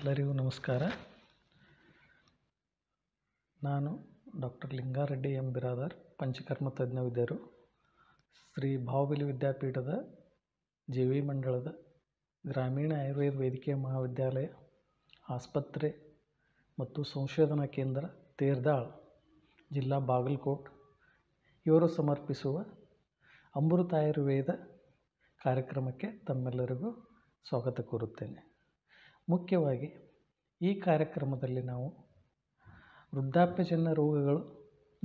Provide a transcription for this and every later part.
ಎಲ್ಲರಿಗೂ ನಮಸ್ಕಾರ ನಾನು ಡಾಕ್ಟರ್ ಲಿಂಗಾರೆಡ್ಡಿ ಎಂ ಬಿರಾದರ್ ಪಂಚಕರ್ಮ ತಜ್ಞ ವಿದ್ಯರು ಶ್ರೀ ಭಾವಬಿಲಿ ವಿದ್ಯಾಪೀಠದ ಜೆ ವಿ ಮಂಡಳದ ಗ್ರಾಮೀಣ ಆಯುರ್ವೇದ ವೈದ್ಯಕೀಯ ಮಹಾವಿದ್ಯಾಲಯ ಆಸ್ಪತ್ರೆ ಮತ್ತು ಸಂಶೋಧನಾ ಕೇಂದ್ರ ತೇರ್ದಾಳ್ ಜಿಲ್ಲಾ ಬಾಗಲಕೋಟ್ ಇವರು ಸಮರ್ಪಿಸುವ ಅಮೃತ ಆಯುರ್ವೇದ ಕಾರ್ಯಕ್ರಮಕ್ಕೆ ತಮ್ಮೆಲ್ಲರಿಗೂ ಸ್ವಾಗತ ಕೋರುತ್ತೇನೆ ಮುಖ್ಯವಾಗಿ ಈ ಕಾರ್ಯಕ್ರಮದಲ್ಲಿ ನಾವು ವೃದ್ಧಾಪ್ಯಜನ್ಯ ರೋಗಗಳು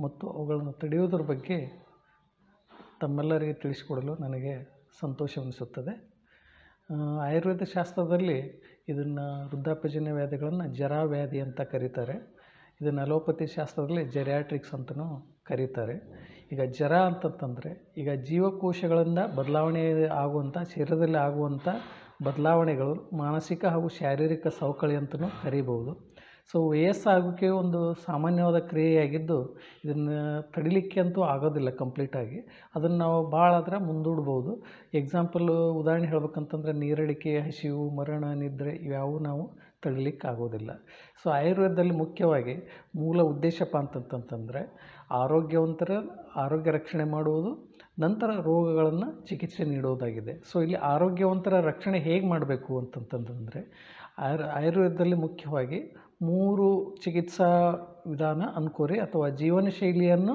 ಮತ್ತು ಅವುಗಳನ್ನು ತಡೆಯುವುದರ ಬಗ್ಗೆ ತಮ್ಮೆಲ್ಲರಿಗೆ ತಿಳಿಸಿಕೊಡಲು ನನಗೆ ಸಂತೋಷವೆನಿಸುತ್ತದೆ ಆಯುರ್ವೇದ ಶಾಸ್ತ್ರದಲ್ಲಿ ಇದನ್ನು ವೃದ್ಧಾಪ್ಯಜನ್ಯ ವ್ಯಾಧಿಗಳನ್ನು ಜರಾ ವ್ಯಾಧಿ ಅಂತ ಕರೀತಾರೆ ಇದನ್ನು ಅಲೋಪತಿ ಶಾಸ್ತ್ರದಲ್ಲಿ ಜೆರಿಯಾಟ್ರಿಕ್ಸ್ ಅಂತಲೂ ಕರೀತಾರೆ ಈಗ ಜರ ಅಂತಂತಂದರೆ ಈಗ ಜೀವಕೋಶಗಳಿಂದ ಬದಲಾವಣೆ ಆಗುವಂಥ ಶರೀರದಲ್ಲಿ ಆಗುವಂಥ ಬದಲಾವಣೆಗಳು ಮಾನಸಿಕ ಹಾಗೂ ಶಾರೀರಿಕ ಸವಕಳಿ ಅಂತಲೂ ಕರಿಬೋದು ಸೊ ವಯಸ್ಸಾಗೋಕೆ ಒಂದು ಸಾಮಾನ್ಯವಾದ ಕ್ರಿಯೆಯಾಗಿದ್ದು ಇದನ್ನು ತಡಿಲಿಕ್ಕೆ ಅಂತೂ ಆಗೋದಿಲ್ಲ ಕಂಪ್ಲೀಟಾಗಿ ಅದನ್ನು ನಾವು ಭಾಳ ಆದ್ರೆ ಮುಂದೂಡ್ಬೋದು ಎಕ್ಸಾಂಪಲ್ ಉದಾಹರಣೆ ಹೇಳ್ಬೇಕಂತಂದ್ರೆ ನೀರಳಿಕೆ ಹಸಿವು ಮರಣ ನಿದ್ರೆ ಇವ್ಯಾವೂ ನಾವು ತಡಿಲಿಕ್ಕಾಗೋದಿಲ್ಲ ಸೊ ಆಯುರ್ವೇದದಲ್ಲಿ ಮುಖ್ಯವಾಗಿ ಮೂಲ ಉದ್ದೇಶಪ್ಪ ಅಂತಂತಂತಂದರೆ ಆರೋಗ್ಯವಂತರ ಆರೋಗ್ಯ ರಕ್ಷಣೆ ಮಾಡುವುದು ನಂತರ ರೋಗಗಳನ್ನು ಚಿಕಿತ್ಸೆ ನೀಡೋದಾಗಿದೆ ಸೊ ಇಲ್ಲಿ ಆರೋಗ್ಯವಂತರ ರಕ್ಷಣೆ ಹೇಗೆ ಮಾಡಬೇಕು ಅಂತಂತಂದರೆ ಆಯುರ್ ಆಯುರ್ವೇದದಲ್ಲಿ ಮುಖ್ಯವಾಗಿ ಮೂರು ಚಿಕಿತ್ಸಾ ವಿಧಾನ ಅನ್ಕೋರಿ ಅಥವಾ ಜೀವನ ಶೈಲಿಯನ್ನು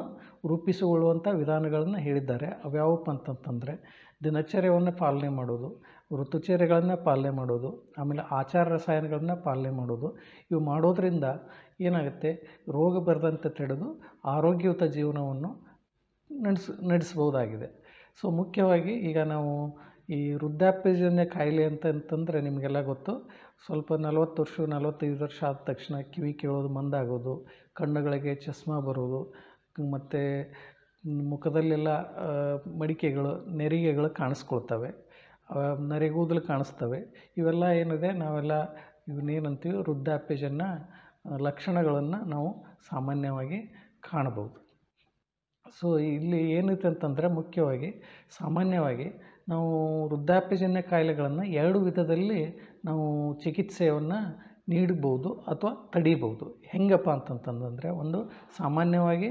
ರೂಪಿಸಿಕೊಳ್ಳುವಂಥ ವಿಧಾನಗಳನ್ನು ಹೇಳಿದ್ದಾರೆ ಅವ್ಯಾವಪ್ಪ ಅಂತಂತಂದರೆ ದಿನಚರ್ಯವನ್ನು ಪಾಲನೆ ಮಾಡೋದು ಋತುಚರ್ಯಗಳನ್ನು ಪಾಲನೆ ಮಾಡೋದು ಆಮೇಲೆ ಆಚಾರ ರಸಾಯನಗಳನ್ನು ಪಾಲನೆ ಮಾಡೋದು ಇವು ಮಾಡೋದರಿಂದ ಏನಾಗುತ್ತೆ ರೋಗ ಬರದಂತೆ ತಡೆದು ಆರೋಗ್ಯಯುತ ಜೀವನವನ್ನು ನಡೆಸ ನಡೆಸ್ಬೋದಾಗಿದೆ ಸೊ ಮುಖ್ಯವಾಗಿ ಈಗ ನಾವು ಈ ವೃದ್ಧಾಪ್ಯಜನ್ಯ ಕಾಯಿಲೆ ಅಂತ ಅಂತಂದರೆ ನಿಮಗೆಲ್ಲ ಗೊತ್ತು ಸ್ವಲ್ಪ ನಲವತ್ತು ವರ್ಷ ನಲವತ್ತೈದು ವರ್ಷ ಆದ ತಕ್ಷಣ ಕಿವಿ ಕೇಳೋದು ಮಂದಾಗೋದು ಕಣ್ಣುಗಳಿಗೆ ಚಸ್ಮಾ ಬರೋದು ಮತ್ತು ಮುಖದಲ್ಲೆಲ್ಲ ಮಡಿಕೆಗಳು ನೆರಿಗೆಗಳು ಕಾಣಿಸ್ಕೊಳ್ತವೆ ನರೆಗೂದಲು ಕಾಣಿಸ್ತವೆ ಇವೆಲ್ಲ ಏನಿದೆ ನಾವೆಲ್ಲ ಇವನ್ನೇನಂತೀವಿ ವೃದ್ಧಾಪ್ಯಜನ್ಯ ಲಕ್ಷಣಗಳನ್ನು ನಾವು ಸಾಮಾನ್ಯವಾಗಿ ಕಾಣ್ಬೋದು ಸೊ ಇಲ್ಲಿ ಏನೈತೆ ಅಂತಂದರೆ ಮುಖ್ಯವಾಗಿ ಸಾಮಾನ್ಯವಾಗಿ ನಾವು ವೃದ್ಧಾಪ್ಯಜನ್ಯ ಕಾಯಿಲೆಗಳನ್ನು ಎರಡು ವಿಧದಲ್ಲಿ ನಾವು ಚಿಕಿತ್ಸೆಯನ್ನು ನೀಡ್ಬೋದು ಅಥವಾ ತಡೀಬೋದು ಹೆಂಗಪ್ಪ ಅಂತಂತಂದರೆ ಒಂದು ಸಾಮಾನ್ಯವಾಗಿ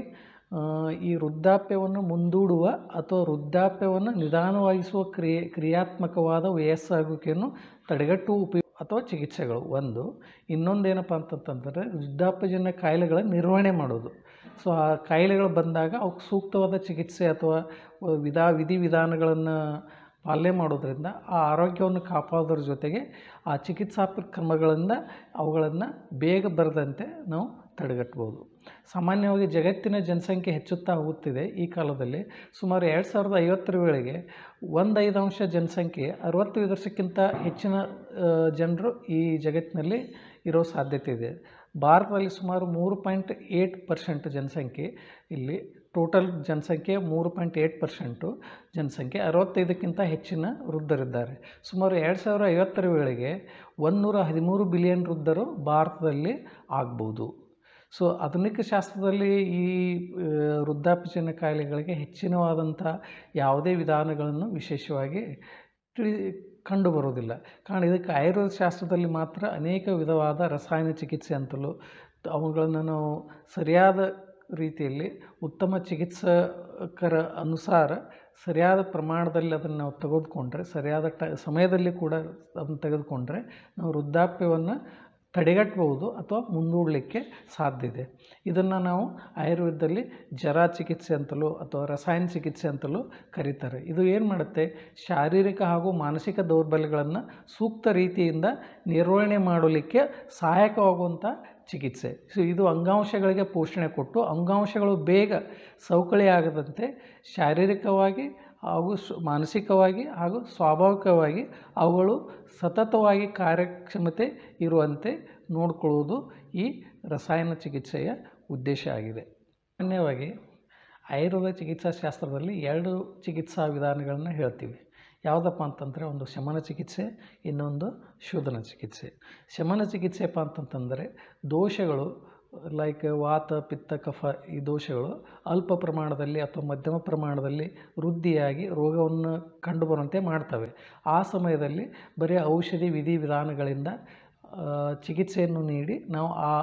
ಈ ವೃದ್ಧಾಪ್ಯವನ್ನು ಮುಂದೂಡುವ ಅಥವಾ ವೃದ್ಧಾಪ್ಯವನ್ನು ನಿಧಾನವಾಗಿಸುವ ಕ್ರಿಯೆ ಕ್ರಿಯಾತ್ಮಕವಾದ ವಯಸ್ಸಾಗುವಿಕೆಯನ್ನು ತಡೆಗಟ್ಟುವ ಉಪಯೋಗ ಅಥವಾ ಚಿಕಿತ್ಸೆಗಳು ಒಂದು ಇನ್ನೊಂದೇನಪ್ಪ ಅಂತಂತಂದರೆ ವೃದ್ಧಾಪ್ಯಜನ್ಯ ಕಾಯಿಲೆಗಳ ನಿರ್ವಹಣೆ ಮಾಡೋದು ಸೊ ಆ ಕಾಯಿಲೆಗಳು ಬಂದಾಗ ಅವಕ್ಕೆ ಸೂಕ್ತವಾದ ಚಿಕಿತ್ಸೆ ಅಥವಾ ವಿಧಾ ವಿಧಿವಿಧಾನಗಳನ್ನು ಪಾಲನೆ ಮಾಡೋದರಿಂದ ಆ ಆರೋಗ್ಯವನ್ನು ಕಾಪಾಡೋದ್ರ ಜೊತೆಗೆ ಆ ಚಿಕಿತ್ಸಾ ಕ್ರಮಗಳಿಂದ ಅವುಗಳನ್ನು ಬೇಗ ಬರದಂತೆ ನಾವು ತಡೆಗಟ್ಬೋದು ಸಾಮಾನ್ಯವಾಗಿ ಜಗತ್ತಿನ ಜನಸಂಖ್ಯೆ ಹೆಚ್ಚುತ್ತಾ ಹೋಗುತ್ತಿದೆ ಈ ಕಾಲದಲ್ಲಿ ಸುಮಾರು ಎರಡು ಸಾವಿರದ ಐವತ್ತರ ವೇಳೆಗೆ ಒಂದು ಐದು ಅಂಶ ಜನಸಂಖ್ಯೆ ಅರವತ್ತು ವರ್ಷಕ್ಕಿಂತ ಹೆಚ್ಚಿನ ಜನರು ಈ ಜಗತ್ತಿನಲ್ಲಿ ಇರೋ ಸಾಧ್ಯತೆ ಇದೆ ಭಾರತದಲ್ಲಿ ಸುಮಾರು ಮೂರು ಪಾಯಿಂಟ್ ಏಯ್ಟ್ ಪರ್ಸೆಂಟ್ ಜನಸಂಖ್ಯೆ ಇಲ್ಲಿ ಟೋಟಲ್ ಜನಸಂಖ್ಯೆ ಮೂರು ಪಾಯಿಂಟ್ ಏಯ್ಟ್ ಪರ್ಸೆಂಟು ಜನಸಂಖ್ಯೆ ಅರವತ್ತೈದಕ್ಕಿಂತ ಹೆಚ್ಚಿನ ವೃದ್ಧರಿದ್ದಾರೆ ಸುಮಾರು ಎರಡು ಸಾವಿರ ಐವತ್ತರ ವೇಳೆಗೆ ಒಂದುನೂರ ಹದಿಮೂರು ಬಿಲಿಯನ್ ವೃದ್ಧರು ಭಾರತದಲ್ಲಿ ಆಗ್ಬೋದು ಸೊ ಆಧುನಿಕ ಶಾಸ್ತ್ರದಲ್ಲಿ ಈ ವೃದ್ಧಾಪ್ಯಜನ ಕಾಯಿಲೆಗಳಿಗೆ ಹೆಚ್ಚಿನವಾದಂಥ ಯಾವುದೇ ವಿಧಾನಗಳನ್ನು ವಿಶೇಷವಾಗಿ ತಿಳಿ ಕಂಡುಬರುವುದಿಲ್ಲ ಕಾರಣ ಇದಕ್ಕೆ ಆಯುರ್ವೇದ ಶಾಸ್ತ್ರದಲ್ಲಿ ಮಾತ್ರ ಅನೇಕ ವಿಧವಾದ ರಸಾಯನ ಚಿಕಿತ್ಸೆ ಅಂತಲೂ ಅವುಗಳನ್ನು ನಾವು ಸರಿಯಾದ ರೀತಿಯಲ್ಲಿ ಉತ್ತಮ ಚಿಕಿತ್ಸಕರ ಅನುಸಾರ ಸರಿಯಾದ ಪ್ರಮಾಣದಲ್ಲಿ ಅದನ್ನು ನಾವು ತೆಗೆದುಕೊಂಡ್ರೆ ಸರಿಯಾದ ಟ ಸಮಯದಲ್ಲಿ ಕೂಡ ಅದನ್ನು ತೆಗೆದುಕೊಂಡ್ರೆ ನಾವು ವೃದ್ಧಾಪ್ಯವನ್ನು ತಡೆಗಟ್ಬೋದು ಅಥವಾ ಮುಂದೂಡಲಿಕ್ಕೆ ಸಾಧ್ಯ ಇದೆ ಇದನ್ನು ನಾವು ಆಯುರ್ವೇದದಲ್ಲಿ ಜ್ವರ ಚಿಕಿತ್ಸೆ ಅಂತಲೂ ಅಥವಾ ರಸಾಯನ ಚಿಕಿತ್ಸೆ ಅಂತಲೂ ಕರೀತಾರೆ ಇದು ಏನು ಮಾಡುತ್ತೆ ಶಾರೀರಿಕ ಹಾಗೂ ಮಾನಸಿಕ ದೌರ್ಬಲ್ಯಗಳನ್ನು ಸೂಕ್ತ ರೀತಿಯಿಂದ ನಿರ್ವಹಣೆ ಮಾಡಲಿಕ್ಕೆ ಸಹಾಯಕವಾಗುವಂಥ ಚಿಕಿತ್ಸೆ ಸೊ ಇದು ಅಂಗಾಂಶಗಳಿಗೆ ಪೋಷಣೆ ಕೊಟ್ಟು ಅಂಗಾಂಶಗಳು ಬೇಗ ಸವಕಳಿ ಆಗದಂತೆ ಶಾರೀರಿಕವಾಗಿ ಹಾಗೂ ಮಾನಸಿಕವಾಗಿ ಹಾಗೂ ಸ್ವಾಭಾವಿಕವಾಗಿ ಅವುಗಳು ಸತತವಾಗಿ ಕಾರ್ಯಕ್ಷಮತೆ ಇರುವಂತೆ ನೋಡಿಕೊಳ್ಳುವುದು ಈ ರಸಾಯನ ಚಿಕಿತ್ಸೆಯ ಉದ್ದೇಶ ಆಗಿದೆ ಸಾಮಾನ್ಯವಾಗಿ ಆಯುರ್ವೇದ ಶಾಸ್ತ್ರದಲ್ಲಿ ಎರಡು ಚಿಕಿತ್ಸಾ ವಿಧಾನಗಳನ್ನು ಹೇಳ್ತೀವಿ ಯಾವುದಪ್ಪ ಅಂತಂದರೆ ಒಂದು ಶಮನ ಚಿಕಿತ್ಸೆ ಇನ್ನೊಂದು ಶೋಧನ ಚಿಕಿತ್ಸೆ ಶಮನ ಚಿಕಿತ್ಸೆಪ್ಪ ಅಂತಂತಂದರೆ ದೋಷಗಳು ಲೈಕ್ ವಾತ ಪಿತ್ತ ಕಫ ಈ ದೋಷಗಳು ಅಲ್ಪ ಪ್ರಮಾಣದಲ್ಲಿ ಅಥವಾ ಮಧ್ಯಮ ಪ್ರಮಾಣದಲ್ಲಿ ವೃದ್ಧಿಯಾಗಿ ರೋಗವನ್ನು ಕಂಡುಬರುವಂತೆ ಮಾಡ್ತವೆ ಆ ಸಮಯದಲ್ಲಿ ಬರೀ ಔಷಧಿ ವಿಧಿ ವಿಧಾನಗಳಿಂದ ಚಿಕಿತ್ಸೆಯನ್ನು ನೀಡಿ ನಾವು ಆ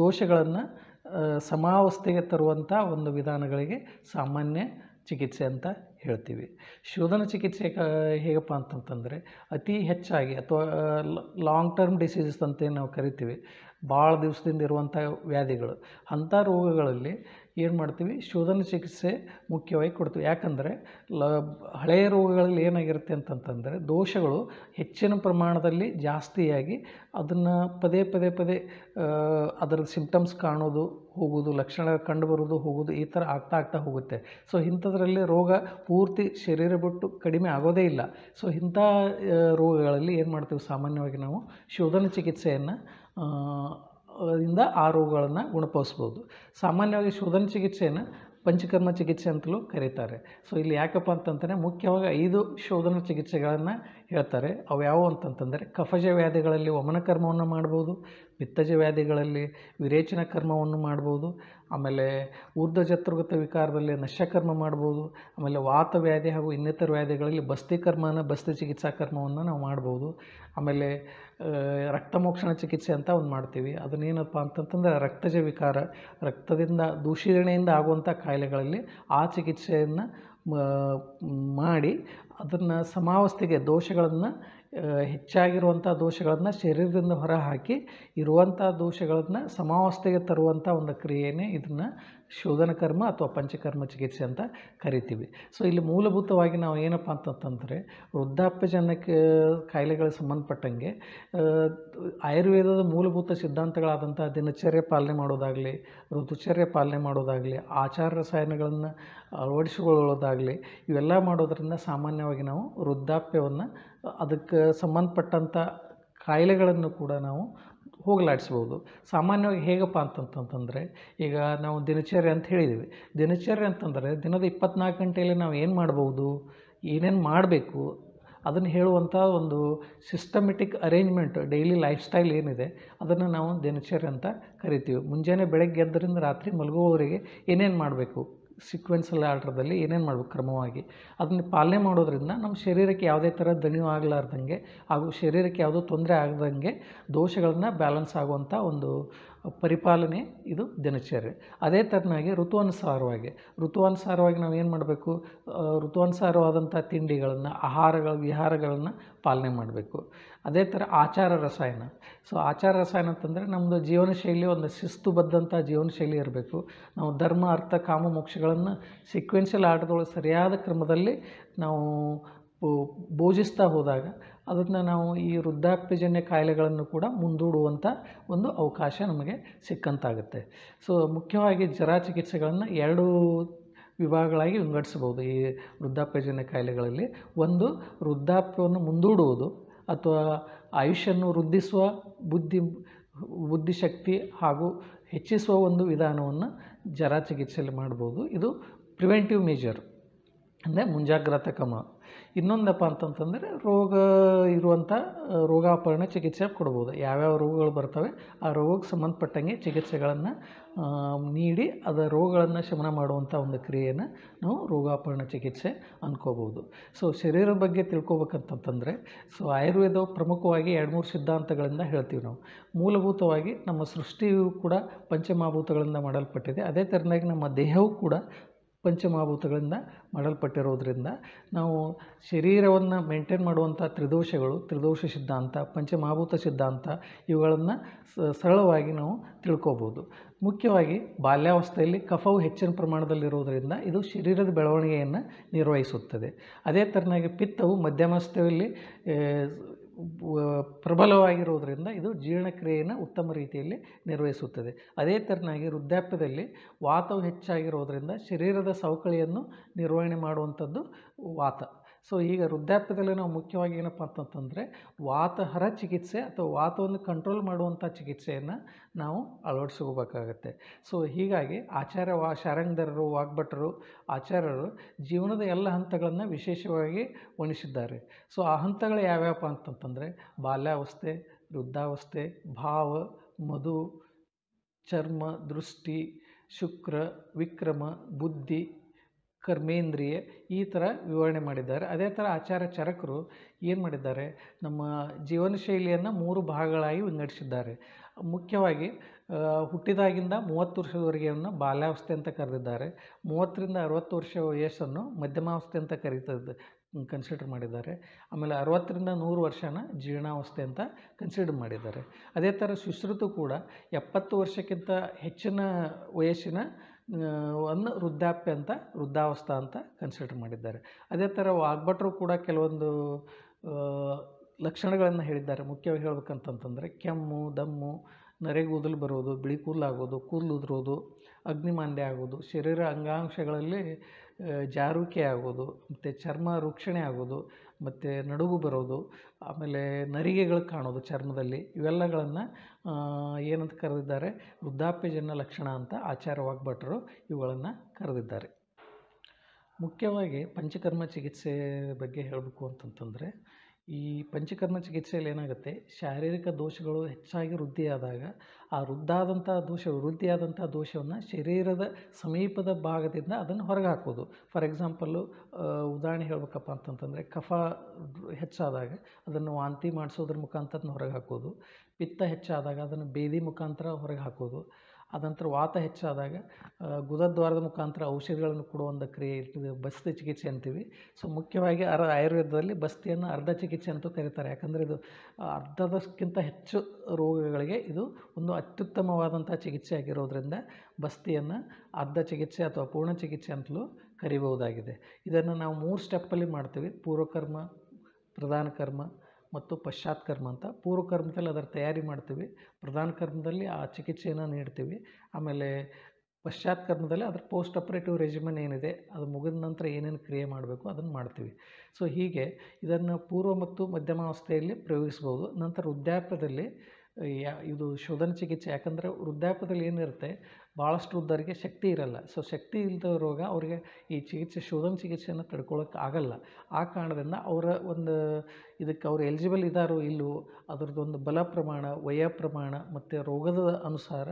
ದೋಷಗಳನ್ನು ಸಮಾವಸ್ಥೆಗೆ ತರುವಂಥ ಒಂದು ವಿಧಾನಗಳಿಗೆ ಸಾಮಾನ್ಯ ಚಿಕಿತ್ಸೆ ಅಂತ ಹೇಳ್ತೀವಿ ಶೋಧನ ಚಿಕಿತ್ಸೆ ಕ ಹೇಗಪ್ಪ ಅಂತಂತಂದರೆ ಅತಿ ಹೆಚ್ಚಾಗಿ ಅಥವಾ ಲಾಂಗ್ ಟರ್ಮ್ ಡಿಸೀಸಸ್ ಅಂತ ನಾವು ಕರಿತೀವಿ ಭಾಳ ದಿವಸದಿಂದ ಇರುವಂಥ ವ್ಯಾಧಿಗಳು ಅಂಥ ರೋಗಗಳಲ್ಲಿ ಏನು ಮಾಡ್ತೀವಿ ಶೋಧನ ಚಿಕಿತ್ಸೆ ಮುಖ್ಯವಾಗಿ ಕೊಡ್ತೀವಿ ಯಾಕಂದರೆ ಲ ಹಳೆಯ ರೋಗಗಳಲ್ಲಿ ಏನಾಗಿರುತ್ತೆ ಅಂತಂತಂದರೆ ದೋಷಗಳು ಹೆಚ್ಚಿನ ಪ್ರಮಾಣದಲ್ಲಿ ಜಾಸ್ತಿಯಾಗಿ ಅದನ್ನು ಪದೇ ಪದೇ ಪದೇ ಅದರ ಸಿಂಪ್ಟಮ್ಸ್ ಕಾಣೋದು ಹೋಗೋದು ಲಕ್ಷಣ ಕಂಡುಬರೋದು ಹೋಗೋದು ಈ ಥರ ಆಗ್ತಾ ಆಗ್ತಾ ಹೋಗುತ್ತೆ ಸೊ ಇಂಥದ್ರಲ್ಲಿ ರೋಗ ಪೂರ್ತಿ ಶರೀರ ಬಿಟ್ಟು ಕಡಿಮೆ ಆಗೋದೇ ಇಲ್ಲ ಸೊ ಇಂಥ ರೋಗಗಳಲ್ಲಿ ಏನು ಮಾಡ್ತೀವಿ ಸಾಮಾನ್ಯವಾಗಿ ನಾವು ಶೋಧನ ಚಿಕಿತ್ಸೆಯನ್ನು ಇಂದ ಆ ರೋಗಗಳನ್ನು ಗುಣಪಡಿಸ್ಬೋದು ಸಾಮಾನ್ಯವಾಗಿ ಶೋಧನ ಚಿಕಿತ್ಸೆಯನ್ನು ಪಂಚಕರ್ಮ ಚಿಕಿತ್ಸೆ ಅಂತಲೂ ಕರೀತಾರೆ ಸೊ ಇಲ್ಲಿ ಯಾಕಪ್ಪ ಅಂತಂದರೆ ಮುಖ್ಯವಾಗಿ ಐದು ಶೋಧನ ಚಿಕಿತ್ಸೆಗಳನ್ನು ಹೇಳ್ತಾರೆ ಅವು ಯಾವುವು ಅಂತಂತಂದರೆ ಕಫಜ ವ್ಯಾಧಿಗಳಲ್ಲಿ ವಮನ ಕರ್ಮವನ್ನು ಮಾಡ್ಬೋದು ಪಿತ್ತಜ ವ್ಯಾಧಿಗಳಲ್ಲಿ ವಿರೇಚನ ಕರ್ಮವನ್ನು ಮಾಡ್ಬೋದು ಆಮೇಲೆ ಚತುರ್ಗತ ವಿಕಾರದಲ್ಲಿ ನಶ್ಯಕರ್ಮ ಮಾಡ್ಬೋದು ಆಮೇಲೆ ವಾತ ವ್ಯಾಧಿ ಹಾಗೂ ಇನ್ನಿತರ ವ್ಯಾಧಿಗಳಲ್ಲಿ ಬಸ್ತಿ ಕರ್ಮನ ಬಸ್ತಿ ಚಿಕಿತ್ಸಾ ಕರ್ಮವನ್ನು ನಾವು ಮಾಡ್ಬೋದು ಆಮೇಲೆ ರಕ್ತಮೋಕ್ಷಣ ಚಿಕಿತ್ಸೆ ಅಂತ ಒಂದು ಮಾಡ್ತೀವಿ ಅದನ್ನೇನಪ್ಪ ಅಂತಂತಂದ್ರೆ ರಕ್ತಜ ವಿಕಾರ ರಕ್ತದಿಂದ ದೂಷಣೆಯಿಂದ ಆಗುವಂಥ ಕಾಯಿಲೆಗಳಲ್ಲಿ ಆ ಚಿಕಿತ್ಸೆಯನ್ನು ಮಾಡಿ ಅದನ್ನು ಸಮಾವಸ್ಥೆಗೆ ದೋಷಗಳನ್ನು ಹೆಚ್ಚಾಗಿರುವಂಥ ದೋಷಗಳನ್ನು ಶರೀರದಿಂದ ಹೊರಹಾಕಿ ಇರುವಂಥ ದೋಷಗಳನ್ನು ಸಮಾವಸ್ಥೆಗೆ ತರುವಂಥ ಒಂದು ಕ್ರಿಯೆಯೇ ಇದನ್ನು ಶೋಧನಕರ್ಮ ಅಥವಾ ಪಂಚಕರ್ಮ ಚಿಕಿತ್ಸೆ ಅಂತ ಕರಿತೀವಿ ಸೊ ಇಲ್ಲಿ ಮೂಲಭೂತವಾಗಿ ನಾವು ಏನಪ್ಪ ಅಂತಂತಂದರೆ ವೃದ್ಧಾಪ್ಯಜನಕ ಕಾಯಿಲೆಗಳಿಗೆ ಸಂಬಂಧಪಟ್ಟಂಗೆ ಆಯುರ್ವೇದದ ಮೂಲಭೂತ ಸಿದ್ಧಾಂತಗಳಾದಂಥ ದಿನಚರ್ಯ ಪಾಲನೆ ಮಾಡೋದಾಗಲಿ ಋತುಚರ್ಯ ಪಾಲನೆ ಮಾಡೋದಾಗಲಿ ಆಚಾರ ರಸಾಯನಗಳನ್ನು ಅಳವಡಿಸಿಕೊಳ್ಳೋದಾಗಲಿ ಇವೆಲ್ಲ ಮಾಡೋದರಿಂದ ಸಾಮಾನ್ಯವಾಗಿ ನಾವು ವೃದ್ಧಾಪ್ಯವನ್ನು ಅದಕ್ಕೆ ಸಂಬಂಧಪಟ್ಟಂಥ ಕಾಯಿಲೆಗಳನ್ನು ಕೂಡ ನಾವು ಹೋಗಲಾಡಿಸ್ಬೋದು ಸಾಮಾನ್ಯವಾಗಿ ಹೇಗಪ್ಪ ಅಂತಂತಂತಂದರೆ ಈಗ ನಾವು ದಿನಚರಿ ಅಂತ ಹೇಳಿದ್ದೀವಿ ದಿನಚರಿ ಅಂತಂದರೆ ದಿನದ ಇಪ್ಪತ್ನಾಲ್ಕು ಗಂಟೆಯಲ್ಲಿ ನಾವು ಏನು ಮಾಡ್ಬೋದು ಏನೇನು ಮಾಡಬೇಕು ಅದನ್ನು ಹೇಳುವಂಥ ಒಂದು systematic arrangement daily lifestyle ಏನಿದೆ ಅದನ್ನು ನಾವು ದಿನಚರಿ ಅಂತ ಕರಿತೀವಿ ಮುಂಜಾನೆ ಬೆಳಗ್ಗೆ ಎದ್ದರಿಂದ ರಾತ್ರಿ ಮಲಗುವವರೆಗೆ ಏನೇನು ಮಾಡಬೇಕು ಸಿಕ್ವೆನ್ಸಲ್ ಆರ್ಡ್ರದಲ್ಲಿ ಏನೇನು ಮಾಡಬೇಕು ಕ್ರಮವಾಗಿ ಅದನ್ನು ಪಾಲನೆ ಮಾಡೋದ್ರಿಂದ ನಮ್ಮ ಶರೀರಕ್ಕೆ ಯಾವುದೇ ಥರ ದಣಿವು ಆಗಲಾರ್ದಂಗೆ ಹಾಗೂ ಶರೀರಕ್ಕೆ ಯಾವುದೋ ತೊಂದರೆ ಆಗದಂಗೆ ದೋಷಗಳನ್ನ ಬ್ಯಾಲೆನ್ಸ್ ಆಗುವಂಥ ಒಂದು ಪರಿಪಾಲನೆ ಇದು ದಿನಚರ್ಯ ಅದೇ ಥರನಾಗಿ ಋತುವನುಸಾರವಾಗಿ ಋತುವನುಸಾರವಾಗಿ ನಾವು ಏನು ಮಾಡಬೇಕು ಋತುವನುಸಾರವಾದಂಥ ತಿಂಡಿಗಳನ್ನು ಆಹಾರಗಳ ವಿಹಾರಗಳನ್ನು ಪಾಲನೆ ಮಾಡಬೇಕು ಅದೇ ಥರ ಆಚಾರ ರಸಾಯನ ಸೊ ಆಚಾರ ರಸಾಯನ ಅಂತಂದರೆ ನಮ್ಮದು ಜೀವನ ಶೈಲಿ ಒಂದು ಶಿಸ್ತುಬದ್ಧಂಥ ಜೀವನ ಶೈಲಿ ಇರಬೇಕು ನಾವು ಧರ್ಮ ಅರ್ಥ ಕಾಮ ಮೋಕ್ಷಗಳನ್ನು ಸಿಕ್ವೆನ್ಷಿಯಲ್ ಆಟದೊಳಗೆ ಸರಿಯಾದ ಕ್ರಮದಲ್ಲಿ ನಾವು ಭೋಜಿಸ್ತಾ ಹೋದಾಗ ಅದನ್ನು ನಾವು ಈ ವೃದ್ಧಾಪ್ಯಜನ್ಯ ಕಾಯಿಲೆಗಳನ್ನು ಕೂಡ ಮುಂದೂಡುವಂಥ ಒಂದು ಅವಕಾಶ ನಮಗೆ ಸಿಕ್ಕಂತಾಗುತ್ತೆ ಸೊ ಮುಖ್ಯವಾಗಿ ಜರ ಚಿಕಿತ್ಸೆಗಳನ್ನು ಎರಡು ವಿಭಾಗಗಳಾಗಿ ವಿಂಗಡಿಸ್ಬೋದು ಈ ವೃದ್ಧಾಪ್ಯಜನ್ಯ ಕಾಯಿಲೆಗಳಲ್ಲಿ ಒಂದು ವೃದ್ಧಾಪ್ಯವನ್ನು ಮುಂದೂಡುವುದು ಅಥವಾ ಆಯುಷ್ಯನ್ನು ವೃದ್ಧಿಸುವ ಬುದ್ಧಿ ಬುದ್ಧಿಶಕ್ತಿ ಹಾಗೂ ಹೆಚ್ಚಿಸುವ ಒಂದು ವಿಧಾನವನ್ನು ಜರ ಚಿಕಿತ್ಸೆಯಲ್ಲಿ ಮಾಡ್ಬೋದು ಇದು ಪ್ರಿವೆಂಟಿವ್ ಮೇಜರ್ ಅಂದರೆ ಮುಂಜಾಗ್ರತಾ ಕ್ರಮ ಇನ್ನೊಂದಪ್ಪ ಅಂತಂತಂದರೆ ರೋಗ ಇರುವಂಥ ರೋಗಾಪರಣ ಚಿಕಿತ್ಸೆ ಕೊಡ್ಬೋದು ಯಾವ್ಯಾವ ರೋಗಗಳು ಬರ್ತವೆ ಆ ರೋಗಕ್ಕೆ ಸಂಬಂಧಪಟ್ಟಂಗೆ ಚಿಕಿತ್ಸೆಗಳನ್ನು ನೀಡಿ ಅದರ ರೋಗಗಳನ್ನು ಶಮನ ಮಾಡುವಂಥ ಒಂದು ಕ್ರಿಯೆಯನ್ನು ನಾವು ರೋಗಾಪರಣ ಚಿಕಿತ್ಸೆ ಅಂದ್ಕೋಬೋದು ಸೊ ಶರೀರದ ಬಗ್ಗೆ ತಿಳ್ಕೊಬೇಕಂತಂತಂದರೆ ಸೊ ಆಯುರ್ವೇದವು ಪ್ರಮುಖವಾಗಿ ಎರಡು ಮೂರು ಸಿದ್ಧಾಂತಗಳಿಂದ ಹೇಳ್ತೀವಿ ನಾವು ಮೂಲಭೂತವಾಗಿ ನಮ್ಮ ಸೃಷ್ಟಿಯು ಕೂಡ ಪಂಚಮಹಾಭೂತಗಳಿಂದ ಮಾಡಲ್ಪಟ್ಟಿದೆ ಅದೇ ಥರನಾಗಿ ನಮ್ಮ ದೇಹವು ಕೂಡ ಪಂಚಮಹಾಭೂತಗಳಿಂದ ಮಾಡಲ್ಪಟ್ಟಿರೋದ್ರಿಂದ ನಾವು ಶರೀರವನ್ನು ಮೇಂಟೈನ್ ಮಾಡುವಂಥ ತ್ರಿದೋಷಗಳು ತ್ರಿದೋಷ ಸಿದ್ಧಾಂತ ಪಂಚಮಹಾಭೂತ ಸಿದ್ಧಾಂತ ಇವುಗಳನ್ನು ಸರಳವಾಗಿ ನಾವು ತಿಳ್ಕೋಬೋದು ಮುಖ್ಯವಾಗಿ ಬಾಲ್ಯಾವಸ್ಥೆಯಲ್ಲಿ ಕಫವು ಹೆಚ್ಚಿನ ಪ್ರಮಾಣದಲ್ಲಿರೋದರಿಂದ ಇದು ಶರೀರದ ಬೆಳವಣಿಗೆಯನ್ನು ನಿರ್ವಹಿಸುತ್ತದೆ ಅದೇ ಥರನಾಗಿ ಪಿತ್ತವು ಮಧ್ಯಮಾವಸ್ಥೆಯಲ್ಲಿ ಪ್ರಬಲವಾಗಿರೋದರಿಂದ ಇದು ಜೀರ್ಣಕ್ರಿಯೆಯನ್ನು ಉತ್ತಮ ರೀತಿಯಲ್ಲಿ ನಿರ್ವಹಿಸುತ್ತದೆ ಅದೇ ಥರನಾಗಿ ವೃದ್ಧಾಪ್ಯದಲ್ಲಿ ವಾತವು ಹೆಚ್ಚಾಗಿರೋದರಿಂದ ಶರೀರದ ಸವಕಳಿಯನ್ನು ನಿರ್ವಹಣೆ ಮಾಡುವಂಥದ್ದು ವಾತ ಸೊ ಈಗ ವೃದ್ಧಾಪ್ಯದಲ್ಲಿ ನಾವು ಮುಖ್ಯವಾಗಿ ಏನಪ್ಪ ಅಂತಂತಂದರೆ ವಾತಹರ ಚಿಕಿತ್ಸೆ ಅಥವಾ ವಾತವನ್ನು ಕಂಟ್ರೋಲ್ ಮಾಡುವಂಥ ಚಿಕಿತ್ಸೆಯನ್ನು ನಾವು ಅಳವಡಿಸ್ಕೋಬೇಕಾಗತ್ತೆ ಸೊ ಹೀಗಾಗಿ ಆಚಾರ್ಯ ವಾ ಶಾರಂಗಧರರು ವಾಗ್ಭಟರು ಆಚಾರ್ಯರು ಜೀವನದ ಎಲ್ಲ ಹಂತಗಳನ್ನು ವಿಶೇಷವಾಗಿ ವರ್ಣಿಸಿದ್ದಾರೆ ಸೊ ಆ ಹಂತಗಳು ಯಾವ್ಯಾವಪ್ಪ ಅಂತಂತಂದರೆ ಬಾಲ್ಯಾವಸ್ಥೆ ವೃದ್ಧಾವಸ್ಥೆ ಭಾವ ಮಧು ಚರ್ಮ ದೃಷ್ಟಿ ಶುಕ್ರ ವಿಕ್ರಮ ಬುದ್ಧಿ ಕರ್ಮೇಂದ್ರಿಯ ಈ ಥರ ವಿವರಣೆ ಮಾಡಿದ್ದಾರೆ ಅದೇ ಥರ ಆಚಾರ್ಯ ಚರಕರು ಏನು ಮಾಡಿದ್ದಾರೆ ನಮ್ಮ ಜೀವನ ಶೈಲಿಯನ್ನು ಮೂರು ಭಾಗಗಳಾಗಿ ವಿಂಗಡಿಸಿದ್ದಾರೆ ಮುಖ್ಯವಾಗಿ ಹುಟ್ಟಿದಾಗಿಂದ ಮೂವತ್ತು ವರ್ಷದವರೆಗೆಯನ್ನು ಬಾಲ್ಯಾವಸ್ಥೆ ಅಂತ ಕರೆದಿದ್ದಾರೆ ಮೂವತ್ತರಿಂದ ಅರವತ್ತು ವರ್ಷ ವಯಸ್ಸನ್ನು ಮಧ್ಯಮಾವಸ್ಥೆ ಅಂತ ಕರೀತದ ಕನ್ಸಿಡರ್ ಮಾಡಿದ್ದಾರೆ ಆಮೇಲೆ ಅರವತ್ತರಿಂದ ನೂರು ವರ್ಷನ ಜೀರ್ಣಾವಸ್ಥೆ ಅಂತ ಕನ್ಸಿಡರ್ ಮಾಡಿದ್ದಾರೆ ಅದೇ ಥರ ಸುಶ್ರುತು ಕೂಡ ಎಪ್ಪತ್ತು ವರ್ಷಕ್ಕಿಂತ ಹೆಚ್ಚಿನ ವಯಸ್ಸಿನ ಒಂದು ವೃದ್ಧಾಪ್ಯ ಅಂತ ವೃದ್ಧಾವಸ್ಥಾ ಅಂತ ಕನ್ಸಿಡರ್ ಮಾಡಿದ್ದಾರೆ ಅದೇ ಥರ ವಾಗ್ಭಟ್ರು ಕೂಡ ಕೆಲವೊಂದು ಲಕ್ಷಣಗಳನ್ನು ಹೇಳಿದ್ದಾರೆ ಮುಖ್ಯವಾಗಿ ಹೇಳ್ಬೇಕಂತಂತಂದರೆ ಕೆಮ್ಮು ದಮ್ಮು ನರೆಗೆ ಬರೋದು ಬಿಳಿ ಕೂದಲಾಗೋದು ಕೂದಲು ಉದುರೋದು ಅಗ್ನಿಮಾಂದ್ಯ ಆಗೋದು ಶರೀರ ಅಂಗಾಂಶಗಳಲ್ಲಿ ಜಾರುವಿಕೆ ಆಗೋದು ಮತ್ತು ಚರ್ಮ ರೂಕ್ಷಣೆ ಆಗೋದು ಮತ್ತು ನಡುಗು ಬರೋದು ಆಮೇಲೆ ನರಿಗೆಗಳು ಕಾಣೋದು ಚರ್ಮದಲ್ಲಿ ಇವೆಲ್ಲಗಳನ್ನು ಏನಂತ ಕರೆದಿದ್ದಾರೆ ವೃದ್ಧಾಪ್ಯಜನ್ಯ ಲಕ್ಷಣ ಅಂತ ಆಚಾರ್ಯ ಇವುಗಳನ್ನು ಕರೆದಿದ್ದಾರೆ ಮುಖ್ಯವಾಗಿ ಪಂಚಕರ್ಮ ಚಿಕಿತ್ಸೆ ಬಗ್ಗೆ ಹೇಳಬೇಕು ಅಂತಂತಂದರೆ ಈ ಪಂಚಕರ್ಮ ಚಿಕಿತ್ಸೆಯಲ್ಲಿ ಏನಾಗುತ್ತೆ ಶಾರೀರಿಕ ದೋಷಗಳು ಹೆಚ್ಚಾಗಿ ವೃದ್ಧಿಯಾದಾಗ ಆ ವೃದ್ಧಾದಂಥ ದೋಷ ವೃದ್ಧಿಯಾದಂಥ ದೋಷವನ್ನು ಶರೀರದ ಸಮೀಪದ ಭಾಗದಿಂದ ಅದನ್ನು ಹೊರಗೆ ಹಾಕೋದು ಫಾರ್ ಎಕ್ಸಾಂಪಲ್ಲು ಉದಾಹರಣೆ ಹೇಳ್ಬೇಕಪ್ಪ ಅಂತಂತಂದರೆ ಕಫ ಹೆಚ್ಚಾದಾಗ ಅದನ್ನು ವಾಂತಿ ಮಾಡಿಸೋದ್ರ ಮುಖಾಂತರ ಹೊರಗೆ ಹಾಕೋದು ಪಿತ್ತ ಹೆಚ್ಚಾದಾಗ ಅದನ್ನು ಬೇದಿ ಮುಖಾಂತರ ಹೊರಗೆ ಹಾಕೋದು ಅದಂತರ ವಾತ ಹೆಚ್ಚಾದಾಗ ಗುದದ್ವಾರದ ಮುಖಾಂತರ ಔಷಧಿಗಳನ್ನು ಕೊಡುವ ಒಂದು ಕ್ರಿಯೆ ಇರ್ತದೆ ಬಸ್ತಿ ಚಿಕಿತ್ಸೆ ಅಂತೀವಿ ಸೊ ಮುಖ್ಯವಾಗಿ ಅರ ಆಯುರ್ವೇದದಲ್ಲಿ ಬಸ್ತಿಯನ್ನು ಅರ್ಧ ಚಿಕಿತ್ಸೆ ಅಂತೂ ಕರೀತಾರೆ ಯಾಕಂದರೆ ಇದು ಅರ್ಧದಕ್ಕಿಂತ ಹೆಚ್ಚು ರೋಗಗಳಿಗೆ ಇದು ಒಂದು ಅತ್ಯುತ್ತಮವಾದಂಥ ಚಿಕಿತ್ಸೆ ಆಗಿರೋದ್ರಿಂದ ಬಸ್ತಿಯನ್ನು ಅರ್ಧ ಚಿಕಿತ್ಸೆ ಅಥವಾ ಪೂರ್ಣ ಚಿಕಿತ್ಸೆ ಅಂತಲೂ ಕರಿಬಹುದಾಗಿದೆ ಇದನ್ನು ನಾವು ಮೂರು ಸ್ಟೆಪ್ಪಲ್ಲಿ ಮಾಡ್ತೀವಿ ಪೂರ್ವಕರ್ಮ ಪ್ರಧಾನ ಕರ್ಮ ಮತ್ತು ಪಶ್ಚಾತ್ಕರ್ಮ ಅಂತ ಪೂರ್ವಕರ್ಮದಲ್ಲಿ ಅದರ ತಯಾರಿ ಮಾಡ್ತೀವಿ ಪ್ರಧಾನ ಕರ್ಮದಲ್ಲಿ ಆ ಚಿಕಿತ್ಸೆಯನ್ನು ನೀಡ್ತೀವಿ ಆಮೇಲೆ ಪಶ್ಚಾತ್ಕರ್ಮದಲ್ಲಿ ಅದರ ಪೋಸ್ಟ್ ಆಪ್ರೇಟಿವ್ ರೆಜಿಮನ್ ಏನಿದೆ ಅದು ಮುಗಿದ ನಂತರ ಏನೇನು ಕ್ರಿಯೆ ಮಾಡಬೇಕು ಅದನ್ನು ಮಾಡ್ತೀವಿ ಸೊ ಹೀಗೆ ಇದನ್ನು ಪೂರ್ವ ಮತ್ತು ಮಧ್ಯಮಾವಸ್ಥೆಯಲ್ಲಿ ಪ್ರಯೋಗಿಸ್ಬೋದು ನಂತರ ವೃದ್ಧಾಪ್ಯದಲ್ಲಿ ಯಾ ಇದು ಶೋಧನ ಚಿಕಿತ್ಸೆ ಯಾಕಂದರೆ ವೃದ್ಧಾಪ್ಯದಲ್ಲಿ ಏನಿರುತ್ತೆ ಭಾಳಷ್ಟು ಉದ್ದರಿಗೆ ಶಕ್ತಿ ಇರಲ್ಲ ಸೊ ಶಕ್ತಿ ಇಲ್ಲದ ರೋಗ ಅವರಿಗೆ ಈ ಚಿಕಿತ್ಸೆ ಶೋಧನ ಚಿಕಿತ್ಸೆಯನ್ನು ತಡ್ಕೊಳ್ಳೋಕೆ ಆಗಲ್ಲ ಆ ಕಾರಣದಿಂದ ಅವರ ಒಂದು ಇದಕ್ಕೆ ಅವ್ರು ಎಲಿಜಿಬಲ್ ಇದ್ದಾರೋ ಇಲ್ಲವೋ ಅದರದ್ದೊಂದು ಬಲ ಪ್ರಮಾಣ ವಯ ಪ್ರಮಾಣ ಮತ್ತು ರೋಗದ ಅನುಸಾರ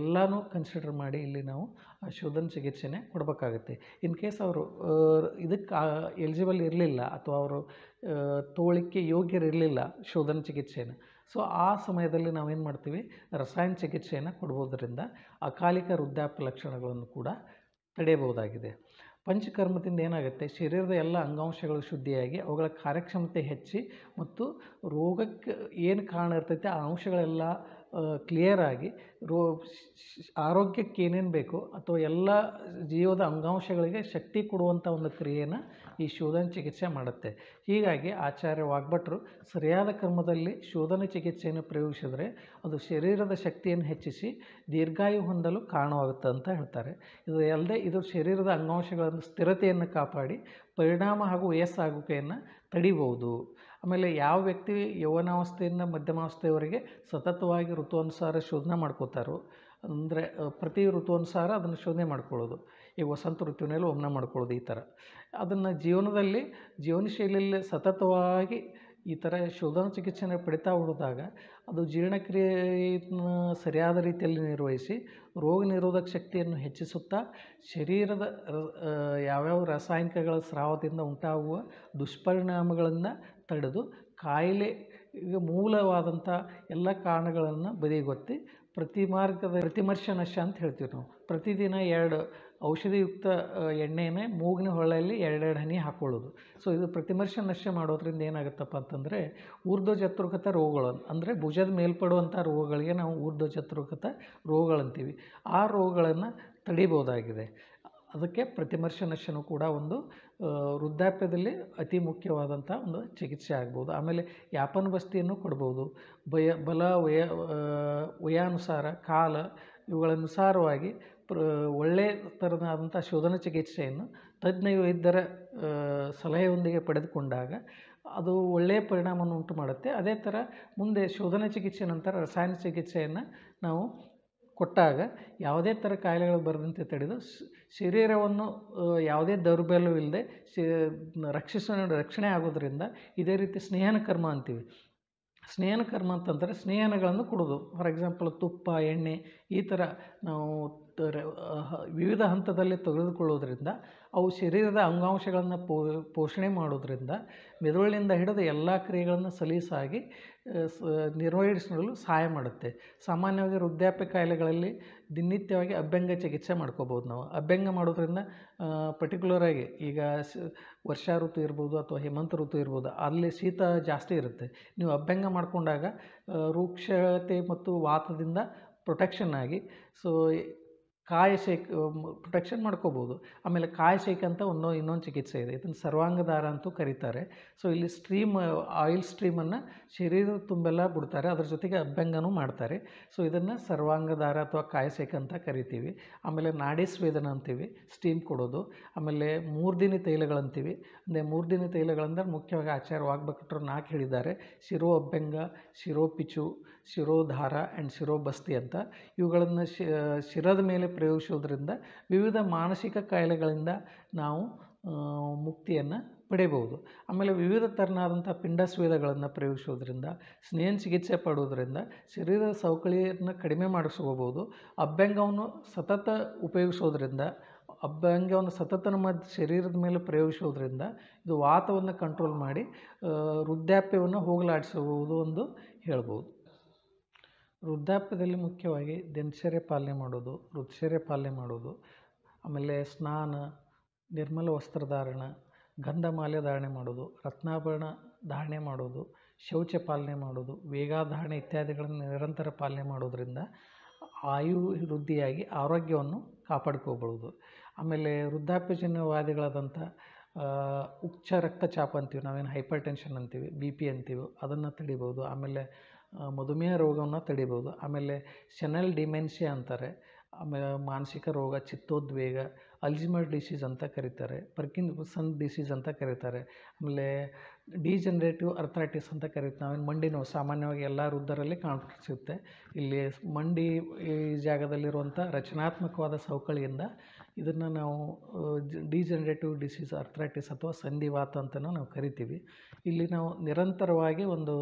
ಎಲ್ಲನೂ ಕನ್ಸಿಡರ್ ಮಾಡಿ ಇಲ್ಲಿ ನಾವು ಶೋಧನ ಚಿಕಿತ್ಸೆನೇ ಕೊಡಬೇಕಾಗುತ್ತೆ ಇನ್ ಕೇಸ್ ಅವರು ಇದಕ್ಕೆ ಎಲಿಜಿಬಲ್ ಇರಲಿಲ್ಲ ಅಥವಾ ಅವರು ತೋಳಿಕೆ ಯೋಗ್ಯರಿರಲಿಲ್ಲ ಶೋಧನ ಚಿಕಿತ್ಸೆನ ಸೊ ಆ ಸಮಯದಲ್ಲಿ ನಾವೇನು ಮಾಡ್ತೀವಿ ರಸಾಯನ ಚಿಕಿತ್ಸೆಯನ್ನು ಕೊಡುವುದರಿಂದ ಅಕಾಲಿಕ ವೃದ್ಧಾಪ್ಯ ಲಕ್ಷಣಗಳನ್ನು ಕೂಡ ತಡೆಯಬಹುದಾಗಿದೆ ಪಂಚಕರ್ಮದಿಂದ ಏನಾಗುತ್ತೆ ಶರೀರದ ಎಲ್ಲ ಅಂಗಾಂಶಗಳು ಶುದ್ಧಿಯಾಗಿ ಅವುಗಳ ಕಾರ್ಯಕ್ಷಮತೆ ಹೆಚ್ಚಿ ಮತ್ತು ರೋಗಕ್ಕೆ ಏನು ಕಾರಣ ಇರ್ತೈತೆ ಆ ಅಂಶಗಳೆಲ್ಲ ಆಗಿ ರೋ ಆರೋಗ್ಯಕ್ಕೆ ಏನೇನು ಬೇಕೋ ಅಥವಾ ಎಲ್ಲ ಜೀವದ ಅಂಗಾಂಶಗಳಿಗೆ ಶಕ್ತಿ ಕೊಡುವಂಥ ಒಂದು ಕ್ರಿಯೆಯನ್ನು ಈ ಶೋಧನ ಚಿಕಿತ್ಸೆ ಮಾಡುತ್ತೆ ಹೀಗಾಗಿ ಆಚಾರ್ಯ ವಾಗ್ಭಟ್ರು ಸರಿಯಾದ ಕ್ರಮದಲ್ಲಿ ಶೋಧನ ಚಿಕಿತ್ಸೆಯನ್ನು ಪ್ರಯೋಗಿಸಿದರೆ ಅದು ಶರೀರದ ಶಕ್ತಿಯನ್ನು ಹೆಚ್ಚಿಸಿ ದೀರ್ಘಾಯು ಹೊಂದಲು ಕಾರಣವಾಗುತ್ತೆ ಅಂತ ಹೇಳ್ತಾರೆ ಇದು ಅಲ್ಲದೆ ಇದು ಶರೀರದ ಅಂಗಾಂಶಗಳನ್ನು ಸ್ಥಿರತೆಯನ್ನು ಕಾಪಾಡಿ ಪರಿಣಾಮ ಹಾಗೂ ವಯಸ್ಸಾಗುವಿಕೆಯನ್ನು ತಡಿಬೋದು ಆಮೇಲೆ ಯಾವ ವ್ಯಕ್ತಿ ಯೌವನಾವಸ್ಥೆಯಿಂದ ಮಧ್ಯಮಾವಸ್ಥೆಯವರೆಗೆ ಸತತವಾಗಿ ಋತುವನುಸಾರ ಶೋಧನೆ ಮಾಡ್ಕೋತಾರೋ ಅಂದರೆ ಪ್ರತಿ ಋತುವನುಸಾರ ಅದನ್ನು ಶೋಧನೆ ಮಾಡ್ಕೊಳ್ಳೋದು ಈ ವಸಂತ ಋತುವಿನಲ್ಲಿ ಒಮ್ಮನ ಮಾಡ್ಕೊಳ್ಳೋದು ಈ ಥರ ಅದನ್ನು ಜೀವನದಲ್ಲಿ ಜೀವನ ಶೈಲಿಯಲ್ಲಿ ಸತತವಾಗಿ ಈ ಥರ ಶೋಧನ ಚಿಕಿತ್ಸೆನ ಪಡಿತಾ ಹೋದಾಗ ಅದು ಜೀರ್ಣಕ್ರಿಯೆಯನ್ನು ಸರಿಯಾದ ರೀತಿಯಲ್ಲಿ ನಿರ್ವಹಿಸಿ ರೋಗ ನಿರೋಧಕ ಶಕ್ತಿಯನ್ನು ಹೆಚ್ಚಿಸುತ್ತಾ ಶರೀರದ ಯಾವ್ಯಾವ ರಾಸಾಯನಿಕಗಳ ಸ್ರಾವದಿಂದ ಉಂಟಾಗುವ ದುಷ್ಪರಿಣಾಮಗಳನ್ನು ತಡೆದು ಕಾಯಿಲೆ ಗೆ ಮೂಲವಾದಂಥ ಎಲ್ಲ ಕಾರಣಗಳನ್ನು ಬದಿಗೊತ್ತಿ ಪ್ರತಿಮಾರ್ಗದ ಪ್ರತಿಮರ್ಷ ನಶ ಅಂತ ಹೇಳ್ತೀವಿ ನಾವು ಪ್ರತಿದಿನ ಎರಡು ಔಷಧಿಯುಕ್ತ ಎಣ್ಣೆನೇ ಮೂಗಿನ ಹೊಳೆಯಲ್ಲಿ ಎರಡೆರಡು ಹನಿ ಹಾಕೊಳ್ಳೋದು ಸೊ ಇದು ಪ್ರತಿಮರ್ಷ ನಶ ಮಾಡೋದ್ರಿಂದ ಏನಾಗುತ್ತಪ್ಪ ಅಂತಂದರೆ ಚತುರ್ಕತ ರೋಗಗಳು ಅಂದರೆ ಭುಜದ ಮೇಲ್ಪಡುವಂಥ ರೋಗಗಳಿಗೆ ನಾವು ಚತುರ್ಕತ ರೋಗಗಳಂತೀವಿ ಆ ರೋಗಗಳನ್ನು ತಡಿಬೋದಾಗಿದೆ ಅದಕ್ಕೆ ಪ್ರತಿಮರ್ಶ ನಶನೂ ಕೂಡ ಒಂದು ವೃದ್ಧಾಪ್ಯದಲ್ಲಿ ಅತಿ ಮುಖ್ಯವಾದಂಥ ಒಂದು ಚಿಕಿತ್ಸೆ ಆಗ್ಬೋದು ಆಮೇಲೆ ಯಾಪನ ಬಸ್ತಿಯನ್ನು ಕೊಡ್ಬೋದು ಬಯ ಬಲ ವಯ ವಯಾನುಸಾರ ಕಾಲ ಇವುಗಳನುಸಾರವಾಗಿ ಪ್ರ ಒಳ್ಳೆಯ ಥರದಾದಂಥ ಶೋಧನ ಚಿಕಿತ್ಸೆಯನ್ನು ತಜ್ಞ ವೈದ್ಯರ ಸಲಹೆಯೊಂದಿಗೆ ಪಡೆದುಕೊಂಡಾಗ ಅದು ಒಳ್ಳೆಯ ಪರಿಣಾಮವನ್ನು ಉಂಟು ಮಾಡುತ್ತೆ ಅದೇ ಥರ ಮುಂದೆ ಶೋಧನ ಚಿಕಿತ್ಸೆ ನಂತರ ರಸಾಯನ ಚಿಕಿತ್ಸೆಯನ್ನು ನಾವು ಕೊಟ್ಟಾಗ ಯಾವುದೇ ಥರ ಕಾಯಿಲೆಗಳು ಬರದಂತೆ ತಡೆದು ಶರೀರವನ್ನು ಯಾವುದೇ ದೌರ್ಬಲ್ಯವಿಲ್ಲದೆ ಶ ರಕ್ಷಿಸ ರಕ್ಷಣೆ ಆಗೋದ್ರಿಂದ ಇದೇ ರೀತಿ ಸ್ನೇಹನ ಕರ್ಮ ಅಂತೀವಿ ಸ್ನೇಹನ ಕರ್ಮ ಅಂತಂದರೆ ಸ್ನೇಹನಗಳನ್ನು ಕೊಡೋದು ಫಾರ್ ಎಕ್ಸಾಂಪಲ್ ತುಪ್ಪ ಎಣ್ಣೆ ಈ ಥರ ನಾವು ವಿವಿಧ ಹಂತದಲ್ಲಿ ತೆಗೆದುಕೊಳ್ಳೋದ್ರಿಂದ ಅವು ಶರೀರದ ಅಂಗಾಂಶಗಳನ್ನು ಪೋಷಣೆ ಮಾಡೋದರಿಂದ ಮೆದುಳಿನಿಂದ ಹಿಡಿದು ಎಲ್ಲ ಕ್ರಿಯೆಗಳನ್ನು ಸಲೀಸಾಗಿ ನಿರ್ವಹಿಸಲು ಸಹಾಯ ಮಾಡುತ್ತೆ ಸಾಮಾನ್ಯವಾಗಿ ವೃದ್ಧಾಪ್ಯ ಕಾಯಿಲೆಗಳಲ್ಲಿ ದಿನನಿತ್ಯವಾಗಿ ಅಭ್ಯಂಗ ಚಿಕಿತ್ಸೆ ಮಾಡ್ಕೋಬೋದು ನಾವು ಅಭ್ಯಂಗ ಮಾಡೋದರಿಂದ ಪರ್ಟಿಕ್ಯುಲರಾಗಿ ಈಗ ಸ್ ವರ್ಷ ಋತು ಇರ್ಬೋದು ಅಥವಾ ಹೇಮಂತ ಋತು ಇರ್ಬೋದು ಅಲ್ಲಿ ಶೀತ ಜಾಸ್ತಿ ಇರುತ್ತೆ ನೀವು ಅಭ್ಯಂಗ ಮಾಡಿಕೊಂಡಾಗ ರೂಕ್ಷತೆ ಮತ್ತು ವಾತದಿಂದ ಪ್ರೊಟೆಕ್ಷನ್ ಆಗಿ ಸೊ ಕಾಯ ಶೇಕ್ ಪ್ರೊಟೆಕ್ಷನ್ ಮಾಡ್ಕೋಬೋದು ಆಮೇಲೆ ಕಾಯ ಶೇಕ್ ಅಂತ ಒಂದು ಇನ್ನೊಂದು ಚಿಕಿತ್ಸೆ ಇದೆ ಇದನ್ನು ಸರ್ವಾಂಗದಾರ ಅಂತೂ ಕರೀತಾರೆ ಸೊ ಇಲ್ಲಿ ಸ್ಟ್ರೀಮ್ ಆಯಿಲ್ ಸ್ಟ್ರೀಮನ್ನು ಶರೀರ ತುಂಬೆಲ್ಲ ಬಿಡ್ತಾರೆ ಅದ್ರ ಜೊತೆಗೆ ಅಭ್ಯಂಗನೂ ಮಾಡ್ತಾರೆ ಸೊ ಇದನ್ನು ಸರ್ವಾಂಗಧಾರ ಅಥವಾ ಕಾಯ ಶೇಕ್ ಅಂತ ಕರಿತೀವಿ ಆಮೇಲೆ ನಾಡಿ ಸ್ವೇದನ ಅಂತೀವಿ ಸ್ಟೀಮ್ ಕೊಡೋದು ಆಮೇಲೆ ದಿನ ತೈಲಗಳಂತೀವಿ ಅಂದರೆ ದಿನ ತೈಲಗಳಂದ್ರೆ ಮುಖ್ಯವಾಗಿ ಆಚಾರ್ಯವಾಗಬೇಕಟ್ರು ನಾಲ್ಕು ಹೇಳಿದ್ದಾರೆ ಶಿರೋ ಅಭ್ಯಂಗ ಶಿರೋ ಪಿಚು ಶಿರೋಧಾರ ಆ್ಯಂಡ್ ಬಸ್ತಿ ಅಂತ ಇವುಗಳನ್ನು ಶಿರದ ಮೇಲೆ ಪ್ರಯೋಗಿಸೋದ್ರಿಂದ ವಿವಿಧ ಮಾನಸಿಕ ಕಾಯಿಲೆಗಳಿಂದ ನಾವು ಮುಕ್ತಿಯನ್ನು ಪಡೆಯಬಹುದು ಆಮೇಲೆ ವಿವಿಧ ಪಿಂಡ ಪಿಂಡಸ್ವೇದಗಳನ್ನು ಪ್ರಯೋಗಿಸೋದ್ರಿಂದ ಸ್ನೇಹ ಚಿಕಿತ್ಸೆ ಪಡೋದ್ರಿಂದ ಶರೀರದ ಸವಕಳಿಯನ್ನು ಕಡಿಮೆ ಮಾಡಿಸ್ಕೋಬೋದು ಅಭ್ಯಂಗವನ್ನು ಸತತ ಉಪಯೋಗಿಸೋದ್ರಿಂದ ಅಭ್ಯಂಗವನ್ನು ಸತತ ನಮ್ಮ ಶರೀರದ ಮೇಲೆ ಪ್ರಯೋಗಿಸೋದ್ರಿಂದ ಇದು ವಾತವನ್ನು ಕಂಟ್ರೋಲ್ ಮಾಡಿ ವೃದ್ಧಾಪ್ಯವನ್ನು ಹೋಗಲಾಡಿಸಬಹುದು ಎಂದು ಹೇಳ್ಬೋದು ವೃದ್ಧಾಪ್ಯದಲ್ಲಿ ಮುಖ್ಯವಾಗಿ ದಿನಚರಿ ಪಾಲನೆ ಮಾಡೋದು ಋತುಚರ್ಯ ಪಾಲನೆ ಮಾಡೋದು ಆಮೇಲೆ ಸ್ನಾನ ನಿರ್ಮಲ ವಸ್ತ್ರಧಾರಣ ಗಂಧಮಾಲೆ ಧಾರಣೆ ಮಾಡೋದು ರತ್ನಾಭರಣ ಧಾರಣೆ ಮಾಡೋದು ಶೌಚ ಪಾಲನೆ ಮಾಡೋದು ವೇಗಾಧಾರಣೆ ಇತ್ಯಾದಿಗಳನ್ನು ನಿರಂತರ ಪಾಲನೆ ಮಾಡೋದರಿಂದ ಆಯು ವೃದ್ಧಿಯಾಗಿ ಆರೋಗ್ಯವನ್ನು ಕಾಪಾಡ್ಕೋಬಹುದು ಆಮೇಲೆ ವೃದ್ಧಾಪ್ಯಜನ್ಯವಾದಿಗಳಾದಂಥ ಉಚ್ಚ ರಕ್ತಚಾಪ ಅಂತೀವಿ ನಾವೇನು ಹೈಪರ್ ಟೆನ್ಷನ್ ಅಂತೀವಿ ಬಿ ಪಿ ಅಂತೀವಿ ಅದನ್ನು ತಡಿಬೋದು ಆಮೇಲೆ ಮಧುಮೇಹ ರೋಗವನ್ನು ತಡಿಬೋದು ಆಮೇಲೆ ಸೆನಲ್ ಡಿಮೆನ್ಷಿಯಾ ಅಂತಾರೆ ಆಮೇಲೆ ಮಾನಸಿಕ ರೋಗ ಚಿತ್ತೋದ್ವೇಗ ಅಲ್ಜಿಮರ್ ಡಿಸೀಸ್ ಅಂತ ಕರೀತಾರೆ ಪರ್ಕಿನ್ಸನ್ ಡಿಸೀಸ್ ಅಂತ ಕರೀತಾರೆ ಆಮೇಲೆ ಡಿಜನ್ರೇಟಿವ್ ಅರ್ಥೈಟಿಸ್ ಅಂತ ಕರೀತಾರೆ ನಾವೇನು ಮಂಡಿ ನೋವು ಸಾಮಾನ್ಯವಾಗಿ ಎಲ್ಲ ವೃದ್ಧರಲ್ಲಿ ಕಾಣಿಸುತ್ತೆ ಇಲ್ಲಿ ಮಂಡಿ ಈ ಜಾಗದಲ್ಲಿರುವಂಥ ರಚನಾತ್ಮಕವಾದ ಸವಕಳಿಯಿಂದ ಇದನ್ನು ನಾವು ಡಿಜೆನ್ರೇಟಿವ್ ಡಿಸೀಸ್ ಅರ್ಥ್ರೈಟಿಸ್ ಅಥವಾ ಸಂಧಿವಾತ ಅಂತಲೂ ನಾವು ಕರಿತೀವಿ ಇಲ್ಲಿ ನಾವು ನಿರಂತರವಾಗಿ ಒಂದು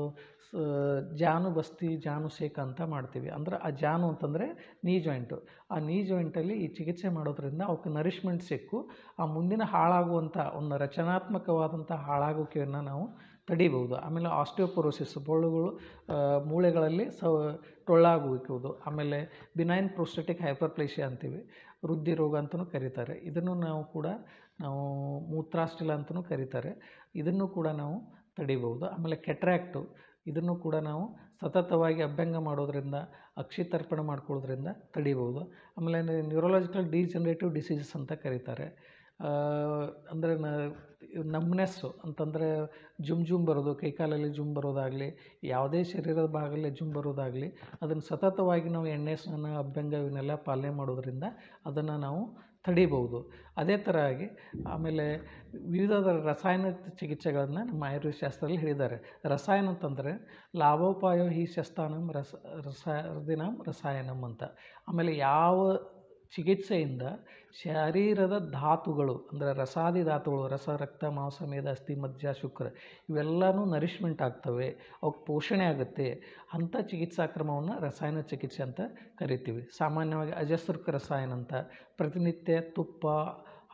ಜಾನು ಬಸ್ತಿ ಜಾನು ಅಂತ ಮಾಡ್ತೀವಿ ಅಂದ್ರೆ ಆ ಜಾನು ಅಂತಂದರೆ ನೀ ಜಾಯಿಂಟು ಆ ನೀ ಜಾಯಿಂಟಲ್ಲಿ ಈ ಚಿಕಿತ್ಸೆ ಮಾಡೋದರಿಂದ ಅವಕ್ಕೆ ನರಿಷ್ಮೆಂಟ್ ಸಿಕ್ಕು ಆ ಮುಂದಿನ ಹಾಳಾಗುವಂಥ ಒಂದು ರಚನಾತ್ಮಕವಾದಂಥ ಹಾಳಾಗುವಿಕೆಯನ್ನ ನಾವು ತಡಿಬೋದು ಆಮೇಲೆ ಆಸ್ಟಿಯೋಪೊರೋಸಿಸ್ ಬೊಳ್ಳುಗಳು ಮೂಳೆಗಳಲ್ಲಿ ಸ ಟೊಳ್ಳಾಗುವಿಕೋದು ಆಮೇಲೆ ಬಿನೈನ್ ಪ್ರೋಸ್ಟೆಟಿಕ್ ಹೈಪರ್ಪ್ಲೇಷಿ ಅಂತೀವಿ ವೃದ್ಧಿ ರೋಗ ಅಂತಲೂ ಕರೀತಾರೆ ಇದನ್ನು ನಾವು ಕೂಡ ನಾವು ಮೂತ್ರಾಸ್ಟಿಲ ಅಂತಲೂ ಕರೀತಾರೆ ಇದನ್ನು ಕೂಡ ನಾವು ತಡಿಬೌದು ಆಮೇಲೆ ಕೆಟ್ರ್ಯಾಕ್ಟು ಇದನ್ನು ಕೂಡ ನಾವು ಸತತವಾಗಿ ಅಭ್ಯಂಗ ಮಾಡೋದರಿಂದ ತರ್ಪಣ ಮಾಡ್ಕೊಳ್ಳೋದ್ರಿಂದ ತಡೀಬಹುದು ಆಮೇಲೆ ನ್ಯೂರೋಲಾಜಿಕಲ್ ಡಿಜನರೇಟಿವ್ ಡಿಸೀಸಸ್ ಅಂತ ಕರೀತಾರೆ ಅಂದರೆ ನ ನಮ್ನೆಸ್ಸು ಅಂತಂದರೆ ಜುಮ್ ಜುಮ್ ಬರೋದು ಕೈ ಕಾಲಲ್ಲಿ ಜುಮ್ ಬರೋದಾಗಲಿ ಯಾವುದೇ ಶರೀರದ ಭಾಗದಲ್ಲಿ ಜುಮ್ ಬರೋದಾಗಲಿ ಅದನ್ನು ಸತತವಾಗಿ ನಾವು ಎಣ್ಣೆ ಸ್ನಾನ ಅಭ್ಯಂಗ ಇವನ್ನೆಲ್ಲ ಪಾಲನೆ ಮಾಡೋದರಿಂದ ಅದನ್ನು ನಾವು ತಡಿಬೌದು ಅದೇ ಥರ ಆಗಿ ಆಮೇಲೆ ವಿವಿಧ ರಸಾಯನ ಚಿಕಿತ್ಸೆಗಳನ್ನು ನಮ್ಮ ಆಯುರ್ವೇದ ಶಾಸ್ತ್ರದಲ್ಲಿ ಹೇಳಿದ್ದಾರೆ ರಸಾಯನ ಅಂತಂದರೆ ಲಾಭೋಪಾಯೋ ಹಿ ಶಸ್ತಾನಂ ರಸ ರಸ ದಿನಂ ರಸಾಯನಂ ಅಂತ ಆಮೇಲೆ ಯಾವ ಚಿಕಿತ್ಸೆಯಿಂದ ಶರೀರದ ಧಾತುಗಳು ಅಂದರೆ ರಸಾದಿ ಧಾತುಗಳು ರಸ ರಕ್ತ ಮಾಂಸ ಮೇಧ ಅಸ್ಥಿ ಮಜ್ಜ ಶುಕ್ರ ಇವೆಲ್ಲವೂ ನರಿಷ್ಮೆಂಟ್ ಆಗ್ತವೆ ಅವು ಪೋಷಣೆ ಆಗುತ್ತೆ ಅಂಥ ಚಿಕಿತ್ಸಾ ಕ್ರಮವನ್ನು ರಸಾಯನ ಚಿಕಿತ್ಸೆ ಅಂತ ಕರಿತೀವಿ ಸಾಮಾನ್ಯವಾಗಿ ಅಜಸ್ರಕ ರಸಾಯನ ಅಂತ ಪ್ರತಿನಿತ್ಯ ತುಪ್ಪ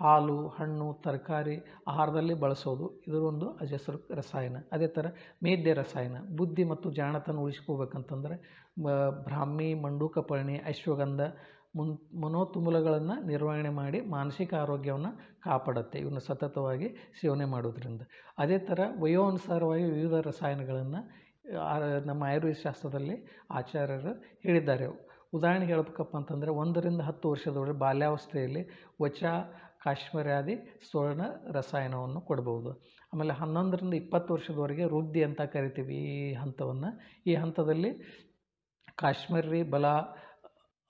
ಹಾಲು ಹಣ್ಣು ತರಕಾರಿ ಆಹಾರದಲ್ಲಿ ಬಳಸೋದು ಇದು ಒಂದು ಅಜಸ್ರ ರಸಾಯನ ಅದೇ ಥರ ಮೇದ್ಯ ರಸಾಯನ ಬುದ್ಧಿ ಮತ್ತು ಜಾಣತನ ಉಳಿಸ್ಕೋಬೇಕಂತಂದರೆ ಬ್ರಾಹ್ಮಿ ಮಂಡೂಕಪರ್ಣಿ ಅಶ್ವಗಂಧ ಮುನ್ ಮನೋತುಮುಲಗಳನ್ನು ನಿರ್ವಹಣೆ ಮಾಡಿ ಮಾನಸಿಕ ಆರೋಗ್ಯವನ್ನು ಕಾಪಾಡುತ್ತೆ ಇವನ್ನ ಸತತವಾಗಿ ಸೇವನೆ ಮಾಡೋದ್ರಿಂದ ಅದೇ ಥರ ಅನುಸಾರವಾಗಿ ವಿವಿಧ ರಸಾಯನಗಳನ್ನು ನಮ್ಮ ಆಯುರ್ವೇದ ಶಾಸ್ತ್ರದಲ್ಲಿ ಆಚಾರ್ಯರು ಹೇಳಿದ್ದಾರೆ ಉದಾಹರಣೆಗೆ ಹೇಳ್ಬೇಕಪ್ಪ ಅಂತಂದರೆ ಒಂದರಿಂದ ಹತ್ತು ವರ್ಷದವರೆಗೆ ಬಾಲ್ಯಾವಸ್ಥೆಯಲ್ಲಿ ವಚ ಕಾಶ್ಮೀರಾದಿ ಸ್ವರ್ಣ ರಸಾಯನವನ್ನು ಕೊಡ್ಬೋದು ಆಮೇಲೆ ಹನ್ನೊಂದರಿಂದ ಇಪ್ಪತ್ತು ವರ್ಷದವರೆಗೆ ರುದ್ಧಿ ಅಂತ ಕರಿತೀವಿ ಈ ಹಂತವನ್ನು ಈ ಹಂತದಲ್ಲಿ ಕಾಶ್ಮೀರಿ ಬಲ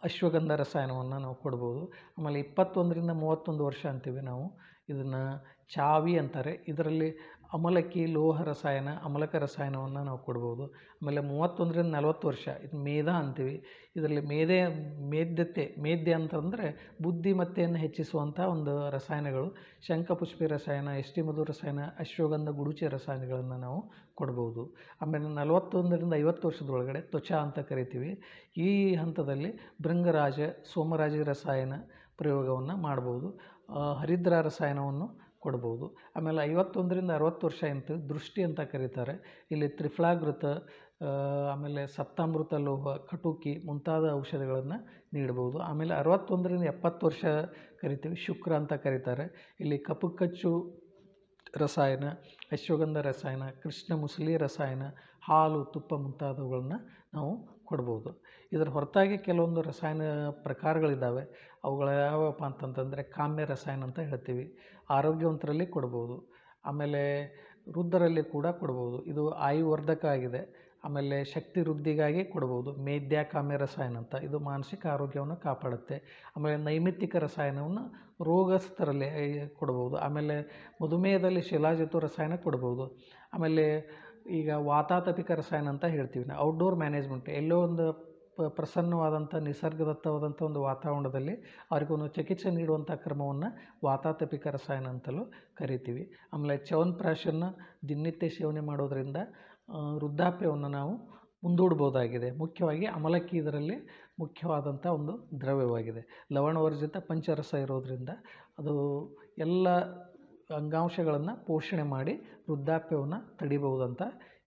ಅಶ್ವಗಂಧ ರಸಾಯನವನ್ನು ನಾವು ಕೊಡ್ಬೋದು ಆಮೇಲೆ ಇಪ್ಪತ್ತೊಂದರಿಂದ ಮೂವತ್ತೊಂದು ವರ್ಷ ಅಂತೀವಿ ನಾವು ಇದನ್ನು ಚಾವಿ ಅಂತಾರೆ ಇದರಲ್ಲಿ ಅಮಲಕ್ಕಿ ಲೋಹ ರಸಾಯನ ಅಮಲಕ ರಸಾಯನವನ್ನು ನಾವು ಕೊಡ್ಬೋದು ಆಮೇಲೆ ಮೂವತ್ತೊಂದರಿಂದ ನಲವತ್ತು ವರ್ಷ ಇದು ಮೇದ ಅಂತೀವಿ ಇದರಲ್ಲಿ ಮೇದೆ ಮೇದ್ಯತೆ ಮೇದ್ಯ ಅಂತಂದರೆ ಬುದ್ಧಿಮತ್ತೆಯನ್ನು ಹೆಚ್ಚಿಸುವಂಥ ಒಂದು ರಸಾಯನಗಳು ಶಂಖಪುಷ್ಪಿ ರಸಾಯನ ಎಷ್ಟಿ ಮಧು ರಸಾಯನ ಅಶ್ವಗಂಧ ಗುಡುಚಿ ರಸಾಯನಗಳನ್ನು ನಾವು ಕೊಡ್ಬೋದು ಆಮೇಲೆ ನಲವತ್ತೊಂದರಿಂದ ಐವತ್ತು ವರ್ಷದೊಳಗಡೆ ತ್ವಚಾ ಅಂತ ಕರಿತೀವಿ ಈ ಹಂತದಲ್ಲಿ ಭೃಂಗರಾಜ ಸೋಮರಾಜ ರಸಾಯನ ಪ್ರಯೋಗವನ್ನು ಮಾಡ್ಬೋದು ಹರಿದ್ರ ರಸಾಯನವನ್ನು ಕೊಡ್ಬೋದು ಆಮೇಲೆ ಐವತ್ತೊಂದರಿಂದ ಅರವತ್ತು ವರ್ಷ ಅಂತ ದೃಷ್ಟಿ ಅಂತ ಕರೀತಾರೆ ಇಲ್ಲಿ ತ್ರಿಫಲಾಗೃತ ಆಮೇಲೆ ಸಪ್ತಾಮೃತ ಲೋಹ ಕಟುಕಿ ಮುಂತಾದ ಔಷಧಗಳನ್ನು ನೀಡ್ಬೋದು ಆಮೇಲೆ ಅರವತ್ತೊಂದರಿಂದ ಎಪ್ಪತ್ತು ವರ್ಷ ಕರಿತೀವಿ ಶುಕ್ರ ಅಂತ ಕರೀತಾರೆ ಇಲ್ಲಿ ಕಪುಕಚ್ಚು ರಸಾಯನ ಅಶ್ವಗಂಧ ರಸಾಯನ ಕೃಷ್ಣ ಮುಸಲಿ ರಸಾಯನ ಹಾಲು ತುಪ್ಪ ಮುಂತಾದವುಗಳನ್ನ ನಾವು ಕೊಡ್ಬೋದು ಇದರ ಹೊರತಾಗಿ ಕೆಲವೊಂದು ರಸಾಯನ ಪ್ರಕಾರಗಳಿದ್ದಾವೆ ಅವುಗಳು ಯಾವ್ಯಾವಪ್ಪ ಅಂತಂತಂದರೆ ಕಾಮ್ಯ ರಸಾಯನ ಅಂತ ಹೇಳ್ತೀವಿ ಆರೋಗ್ಯವಂತರಲ್ಲಿ ಕೊಡ್ಬೋದು ಆಮೇಲೆ ವೃದ್ಧರಲ್ಲಿ ಕೂಡ ಕೊಡ್ಬೋದು ಇದು ಆಯುವರ್ಧಕ ಆಗಿದೆ ಆಮೇಲೆ ಶಕ್ತಿ ವೃದ್ಧಿಗಾಗಿ ಕೊಡ್ಬೋದು ಕಾಮ್ಯ ರಸಾಯನ ಅಂತ ಇದು ಮಾನಸಿಕ ಆರೋಗ್ಯವನ್ನು ಕಾಪಾಡುತ್ತೆ ಆಮೇಲೆ ನೈಮಿತ್ತಿಕ ರಸಾಯನವನ್ನು ರೋಗಸ್ಥರಲ್ಲಿ ಕೊಡ್ಬೋದು ಆಮೇಲೆ ಮಧುಮೇಹದಲ್ಲಿ ಶಿಲಾಜಿತು ರಸಾಯನ ಕೊಡ್ಬೋದು ಆಮೇಲೆ ಈಗ ವಾತಾತಪಿಕ ರಸಾಯನ ಅಂತ ಹೇಳ್ತೀವಿ ನಾವು ಔಟ್ಡೋರ್ ಮ್ಯಾನೇಜ್ಮೆಂಟ್ ಎಲ್ಲೋ ಒಂದು ಪ್ರಸನ್ನವಾದಂಥ ನಿಸರ್ಗದತ್ತವಾದಂಥ ಒಂದು ವಾತಾವರಣದಲ್ಲಿ ಅವ್ರಿಗೊಂದು ಚಿಕಿತ್ಸೆ ನೀಡುವಂಥ ಕ್ರಮವನ್ನು ವಾತಾತಪಿಕ ರಸಾಯನ ಅಂತಲೂ ಕರಿತೀವಿ ಆಮೇಲೆ ಚ್ಯವನ್ಪ್ರಾಶನ್ನು ದಿನನಿತ್ಯ ಸೇವನೆ ಮಾಡೋದರಿಂದ ವೃದ್ಧಾಪ್ಯವನ್ನು ನಾವು ಮುಂದೂಡ್ಬೋದಾಗಿದೆ ಮುಖ್ಯವಾಗಿ ಅಮಲಕ್ಕಿ ಇದರಲ್ಲಿ ಮುಖ್ಯವಾದಂಥ ಒಂದು ದ್ರವ್ಯವಾಗಿದೆ ಲವಣವರ್ಜಿತ ಪಂಚರಸ ಇರೋದರಿಂದ ಅದು ಎಲ್ಲ ಅಂಗಾಂಶಗಳನ್ನು ಪೋಷಣೆ ಮಾಡಿ ವೃದ್ಧಾಪ್ಯವನ್ನು ತಡಿಬಹುದಂತ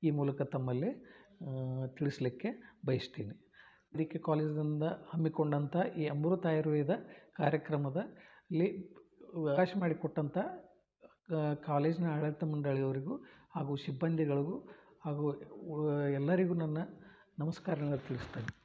ಈ ಮೂಲಕ ತಮ್ಮಲ್ಲಿ ತಿಳಿಸಲಿಕ್ಕೆ ಬಯಸ್ತೀನಿ ಇದಕ್ಕೆ ಕಾಲೇಜಿನಿಂದ ಹಮ್ಮಿಕೊಂಡಂಥ ಈ ಅಮೃತ ಆಯುರ್ವೇದ ಕಾರ್ಯಕ್ರಮದಲ್ಲಿ ಅವಕಾಶ ಮಾಡಿಕೊಟ್ಟಂಥ ಕಾಲೇಜಿನ ಆಡಳಿತ ಮಂಡಳಿಯವರಿಗೂ ಹಾಗೂ ಸಿಬ್ಬಂದಿಗಳಿಗೂ ಹಾಗೂ ಎಲ್ಲರಿಗೂ ನನ್ನ ನಮಸ್ಕಾರಗಳನ್ನು ತಿಳಿಸ್ತೇನೆ